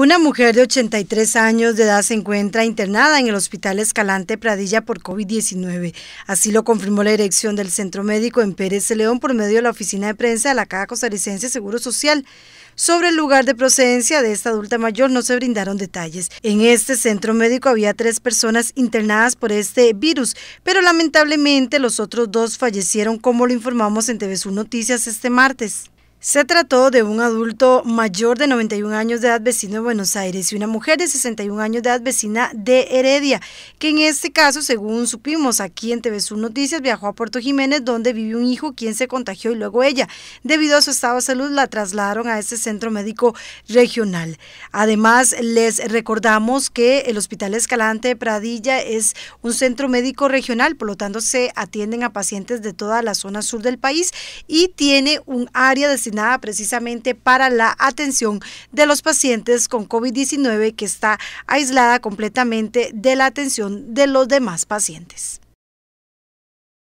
Una mujer de 83 años de edad se encuentra internada en el Hospital Escalante Pradilla por COVID-19. Así lo confirmó la dirección del Centro Médico en Pérez de León por medio de la oficina de prensa de la Caja Costarricense Seguro Social. Sobre el lugar de procedencia de esta adulta mayor no se brindaron detalles. En este centro médico había tres personas internadas por este virus, pero lamentablemente los otros dos fallecieron, como lo informamos en TV Noticias este martes. Se trató de un adulto mayor de 91 años de edad vecino de Buenos Aires y una mujer de 61 años de edad vecina de Heredia, que en este caso, según supimos aquí en TV Sur Noticias, viajó a Puerto Jiménez donde vive un hijo quien se contagió y luego ella. Debido a su estado de salud la trasladaron a este centro médico regional. Además, les recordamos que el Hospital Escalante de Pradilla es un centro médico regional, por lo tanto se atienden a pacientes de toda la zona sur del país y tiene un área de precisamente para la atención de los pacientes con COVID-19 que está aislada completamente de la atención de los demás pacientes.